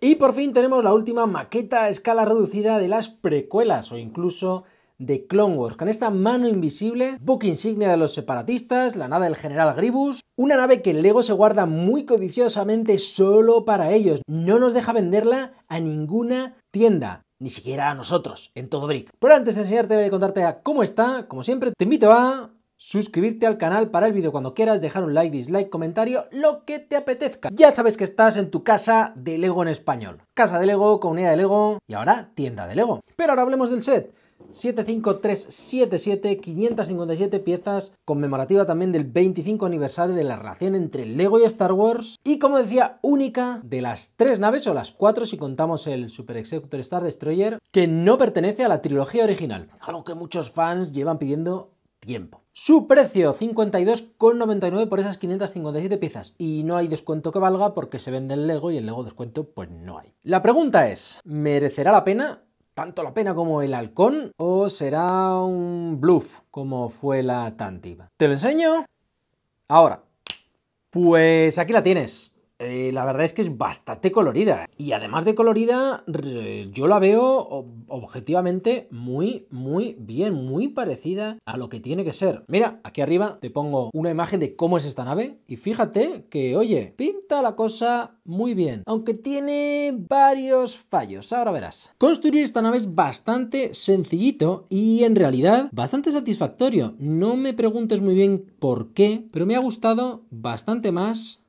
Y por fin tenemos la última maqueta a escala reducida de las precuelas o incluso de Clone Wars, con esta mano invisible, book insignia de los separatistas, la nave del general Gribus, una nave que Lego se guarda muy codiciosamente solo para ellos, no nos deja venderla a ninguna tienda. Ni siquiera a nosotros, en todo Brick. Pero antes de enseñarte y de contarte cómo está, como siempre, te invito a suscribirte al canal, para el vídeo cuando quieras, dejar un like, dislike, comentario, lo que te apetezca. Ya sabes que estás en tu casa de Lego en español. Casa de Lego, comunidad de Lego y ahora tienda de Lego. Pero ahora hablemos del set. 75377, 557 piezas, conmemorativa también del 25 aniversario de la relación entre Lego y Star Wars, y como decía, única de las tres naves, o las cuatro si contamos el Super Executor Star Destroyer, que no pertenece a la trilogía original, algo que muchos fans llevan pidiendo tiempo. Su precio, 52,99 por esas 557 piezas. Y no hay descuento que valga porque se vende el Lego y el Lego descuento pues no hay. La pregunta es, ¿merecerá la pena? ¿Tanto la pena como el halcón? ¿O será un bluff como fue la Tantiva? ¿Te lo enseño? Ahora. Pues aquí la tienes. Eh, la verdad es que es bastante colorida. ¿eh? Y además de colorida, yo la veo objetivamente muy, muy bien, muy parecida a lo que tiene que ser. Mira, aquí arriba te pongo una imagen de cómo es esta nave y fíjate que, oye, pinta la cosa muy bien, aunque tiene varios fallos, ahora verás. Construir esta nave es bastante sencillito y en realidad bastante satisfactorio. No me preguntes muy bien por qué, pero me ha gustado bastante más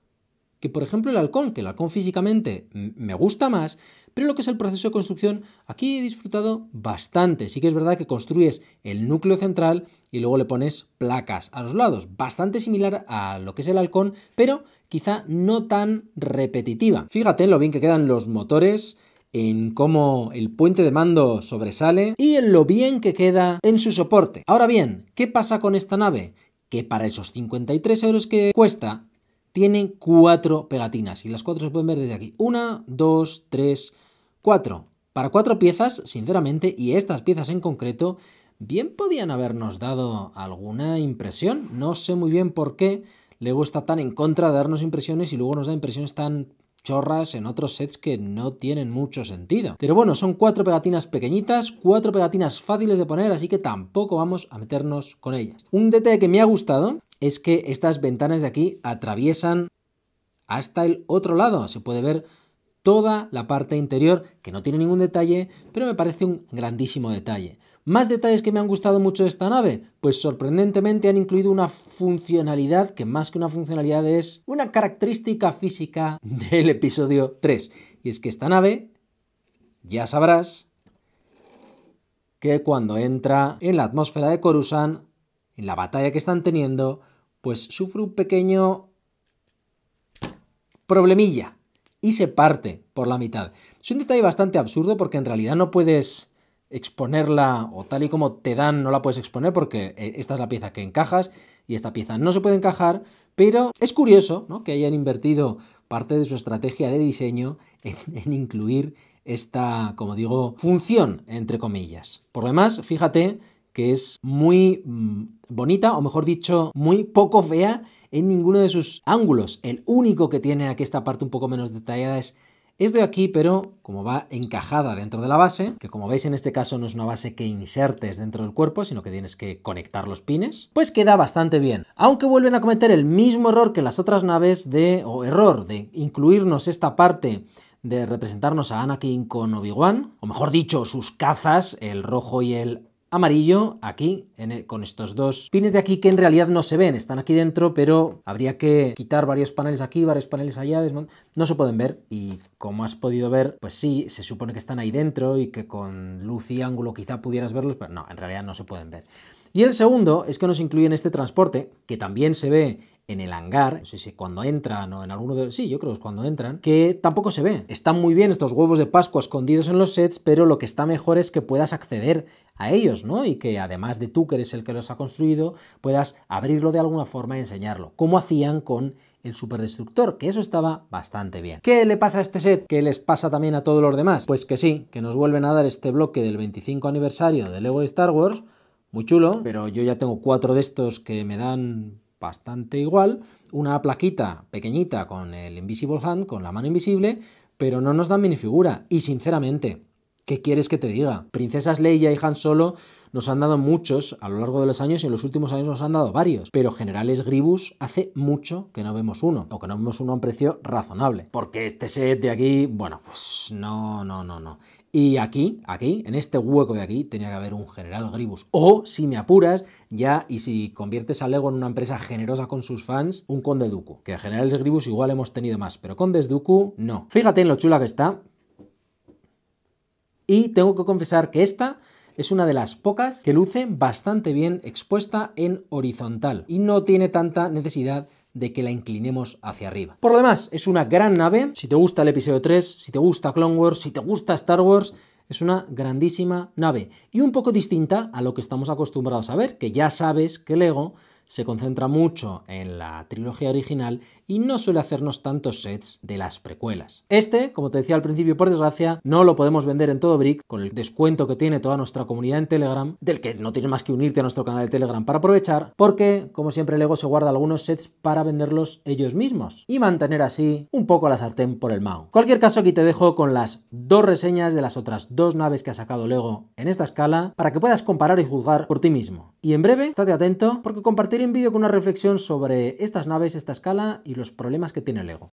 que, por ejemplo, el halcón, que el halcón físicamente me gusta más, pero lo que es el proceso de construcción, aquí he disfrutado bastante. Sí que es verdad que construyes el núcleo central y luego le pones placas a los lados, bastante similar a lo que es el halcón, pero quizá no tan repetitiva. Fíjate en lo bien que quedan los motores, en cómo el puente de mando sobresale y en lo bien que queda en su soporte. Ahora bien, ¿qué pasa con esta nave? que para esos 53 euros que cuesta tiene cuatro pegatinas y las cuatro se pueden ver desde aquí. Una, dos, tres, cuatro. Para cuatro piezas, sinceramente, y estas piezas en concreto, bien podían habernos dado alguna impresión. No sé muy bien por qué le está tan en contra de darnos impresiones y luego nos da impresiones tan chorras en otros sets que no tienen mucho sentido. Pero bueno, son cuatro pegatinas pequeñitas, cuatro pegatinas fáciles de poner, así que tampoco vamos a meternos con ellas. Un detalle que me ha gustado es que estas ventanas de aquí atraviesan hasta el otro lado. Se puede ver toda la parte interior, que no tiene ningún detalle, pero me parece un grandísimo detalle. ¿Más detalles que me han gustado mucho de esta nave? Pues sorprendentemente han incluido una funcionalidad que más que una funcionalidad es una característica física del episodio 3. Y es que esta nave, ya sabrás, que cuando entra en la atmósfera de Coruscant en la batalla que están teniendo, pues sufre un pequeño problemilla y se parte por la mitad. Es un detalle bastante absurdo porque en realidad no puedes exponerla o tal y como te dan no la puedes exponer porque eh, esta es la pieza que encajas y esta pieza no se puede encajar, pero es curioso que hayan invertido parte de su estrategia de diseño en, en incluir esta, como digo, función, entre comillas. Por lo demás, fíjate que es muy mm, bonita, o mejor dicho, muy poco fea en ninguno de sus ángulos. El único que tiene aquí esta parte un poco menos detallada es es de aquí, pero como va encajada dentro de la base, que como veis en este caso no es una base que insertes dentro del cuerpo, sino que tienes que conectar los pines, pues queda bastante bien. Aunque vuelven a cometer el mismo error que las otras naves de, o error, de incluirnos esta parte de representarnos a Anakin con Obi-Wan, o mejor dicho, sus cazas, el rojo y el amarillo aquí con estos dos pines de aquí que en realidad no se ven, están aquí dentro, pero habría que quitar varios paneles aquí, varios paneles allá, no se pueden ver y como has podido ver, pues sí, se supone que están ahí dentro y que con luz y ángulo quizá pudieras verlos, pero no, en realidad no se pueden ver. Y el segundo es que nos incluyen este transporte, que también se ve en el hangar, no sé si cuando entran o en alguno de... Sí, yo creo que es cuando entran, que tampoco se ve. Están muy bien estos huevos de Pascua escondidos en los sets, pero lo que está mejor es que puedas acceder a ellos, ¿no? Y que además de tú, que eres el que los ha construido, puedas abrirlo de alguna forma y enseñarlo, como hacían con el superdestructor, que eso estaba bastante bien. ¿Qué le pasa a este set? ¿Qué les pasa también a todos los demás? Pues que sí, que nos vuelven a dar este bloque del 25 aniversario de Lego Star Wars, muy chulo, pero yo ya tengo cuatro de estos que me dan bastante igual, una plaquita pequeñita con el Invisible Hand, con la mano invisible, pero no nos dan minifigura. Y sinceramente, ¿qué quieres que te diga? Princesas Leia y Han Solo nos han dado muchos a lo largo de los años y en los últimos años nos han dado varios, pero generales Gribus hace mucho que no vemos uno, o que no vemos uno a un precio razonable, porque este set de aquí, bueno, pues no, no, no, no. Y aquí, aquí, en este hueco de aquí, tenía que haber un general Gribus. O, si me apuras, ya, y si conviertes a Lego en una empresa generosa con sus fans, un conde Duku. Que General Gribus igual hemos tenido más, pero condes Duku no. Fíjate en lo chula que está. Y tengo que confesar que esta es una de las pocas que luce bastante bien expuesta en horizontal y no tiene tanta necesidad de que la inclinemos hacia arriba. Por lo demás, es una gran nave. Si te gusta el episodio 3, si te gusta Clone Wars, si te gusta Star Wars, es una grandísima nave y un poco distinta a lo que estamos acostumbrados a ver, que ya sabes que Lego se concentra mucho en la trilogía original y no suele hacernos tantos sets de las precuelas. Este, como te decía al principio, por desgracia, no lo podemos vender en todo Brick con el descuento que tiene toda nuestra comunidad en Telegram, del que no tienes más que unirte a nuestro canal de Telegram para aprovechar, porque, como siempre, Lego se guarda algunos sets para venderlos ellos mismos y mantener así un poco la sartén por el mao. Cualquier caso, aquí te dejo con las dos reseñas de las otras dos naves que ha sacado Lego en esta escala para que puedas comparar y juzgar por ti mismo. Y en breve, estate atento porque compartiré un vídeo con una reflexión sobre estas naves, esta escala y los problemas que tiene ego